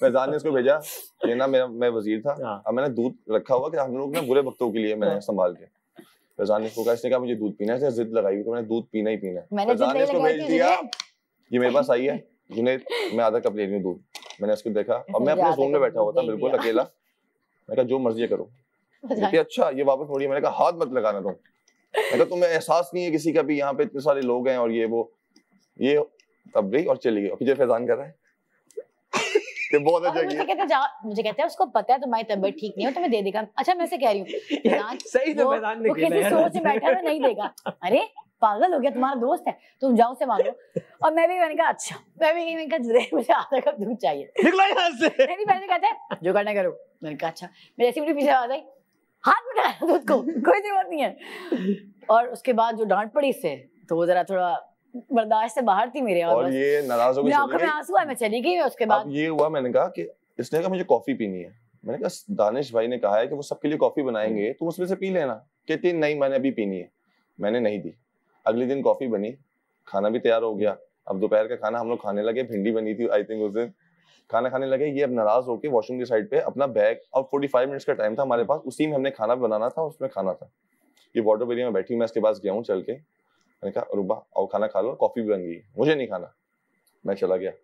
फैजान ने इसको भेजा ये ना मेरा मैं वजीर था हाँ। अब मैंने दूध रखा हुआ कि हम लोग ना बुरे वक्तों के लिए मैंने हाँ। संभाल के फैजान ने इसको कहा इसने कहा मुझे दूध पीना है जिद लगाई हुई मैंने दूध पीना ही पीना है फैजान ने इसको भेज दिया ये मेरे पास आई है जिन्हें मैं आधा कप ले रही हूँ दूध मैंने इसको देखा और मैं अपने जोन में बैठा हुआ था बिल्कुल अकेला मैं जो मर्जी करो अच्छा ये वापस थोड़ी मैंने कहा हाथ मत लगाना तुम मैं कहा तुम्हें एहसास नहीं है किसी का भी यहाँ पे इतने सारे लोग हैं और ये वो ये तब गई और चली गई और फिर फैजान कर रहा है ये बहुत अच्छा मुझे कहते जा मुझे कहते हैं उसको पता है तो तुम्हारी तबीयत ठीक नहीं हो मैं दे देगा अच्छा मैं से कह रही हूँ सही तो मैदान में किसी सोच में बैठा है नहीं देगा अरे पागल हो गया तुम्हारा दोस्त है तुम जाओ से मांगो और मैं भी मैंने कहा अच्छा मैं भी मैंने कहा जरे मुझे आधा कप दूध चाहिए निकला यहां से मेरी पहले ने कहते जो करना करो मैंने कहा अच्छा मैं ऐसी ही पीछे आ गई हाथ में दूध को कोई जरूरत नहीं है और उसके बाद जो डांट पड़ी इससे तो वो जरा थोड़ा बर्दाश्त से बाहर थी मेरे और ये नाराज हो गई आंखों में आंसू आए मैं चली गई उसके बाद ये हुआ मैंने कहा कि इसने कहा मुझे कॉफी पीनी है मैंने कहा दानिश भाई ने कहा है कि वो सबके लिए कॉफी बनाएंगे तुम हम्म। तो उसमें से पी लेना कहती नहीं मैंने अभी पीनी है मैंने नहीं दी अगले दिन कॉफी बनी खाना भी तैयार हो गया अब दोपहर का खाना हम लोग खाने लगे भिंडी बनी थी आई थिंक उस दिन खाना खाने लगे ये अब नाराज होकर वॉशरूम की साइड पे अपना बैग और 45 मिनट्स का टाइम था हमारे हम्म। पास उसी में हमने खाना बनाना था उसमें खाना था ये वाटर बेरिया में बैठी मैं इसके पास गया हूँ चल के मैंने कहा रुबा आओ खाना खा लो कॉफी भी बन गई मुझे नहीं खाना मैं चला गया